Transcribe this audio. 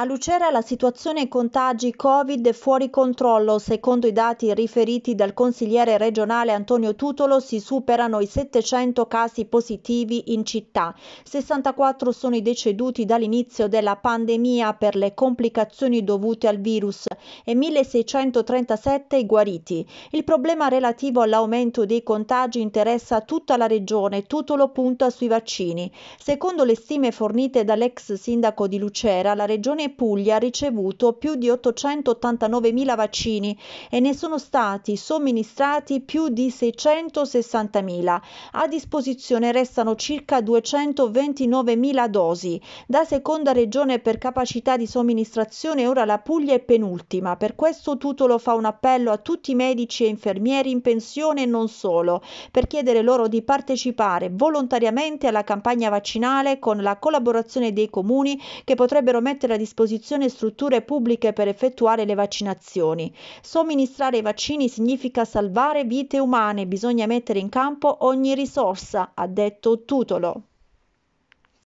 A Lucera la situazione contagi Covid è fuori controllo. Secondo i dati riferiti dal consigliere regionale Antonio Tutolo si superano i 700 casi positivi in città. 64 sono i deceduti dall'inizio della pandemia per le complicazioni dovute al virus e 1637 i guariti. Il problema relativo all'aumento dei contagi interessa tutta la regione. Tutolo punta sui vaccini. Secondo le stime fornite dall'ex sindaco di Lucera, la regione Puglia ha ricevuto più di 889.000 vaccini e ne sono stati somministrati più di 660.000. A disposizione restano circa 229.000 dosi. Da seconda regione per capacità di somministrazione ora la Puglia è penultima. Per questo Tutolo fa un appello a tutti i medici e infermieri in pensione e non solo, per chiedere loro di partecipare volontariamente alla campagna vaccinale con la collaborazione dei comuni che potrebbero mettere a disposizione disposizione strutture pubbliche per effettuare le vaccinazioni. Somministrare i vaccini significa salvare vite umane, bisogna mettere in campo ogni risorsa, ha detto Tutolo.